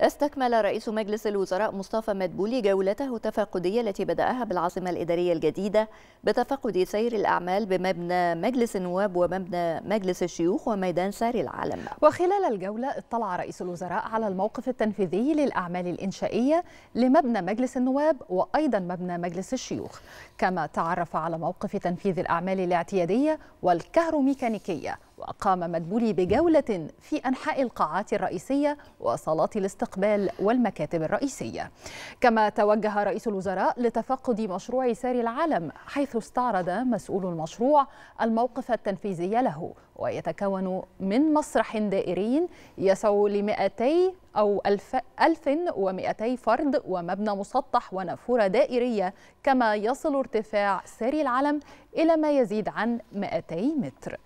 استكمل رئيس مجلس الوزراء مصطفى مدبولي جولته التفقدية التي بدأها بالعاصمة الإدارية الجديدة بتفقد سير الأعمال بمبنى مجلس النواب ومبنى مجلس الشيوخ وميدان سار العالم وخلال الجولة اطلع رئيس الوزراء على الموقف التنفيذي للأعمال الإنشائية لمبنى مجلس النواب وأيضا مبنى مجلس الشيوخ كما تعرف على موقف تنفيذ الأعمال الاعتيادية والكهروميكانيكية وقام مدبولي بجولة في أنحاء القاعات الرئيسية وصالات الاستقبال والمكاتب الرئيسية كما توجه رئيس الوزراء لتفقد مشروع ساري العالم حيث استعرض مسؤول المشروع الموقف التنفيذي له ويتكون من مسرح دائري يسع ل 200 أو 1200 فرد ومبنى مسطح ونافورة دائرية كما يصل ارتفاع ساري العلم إلى ما يزيد عن 200 متر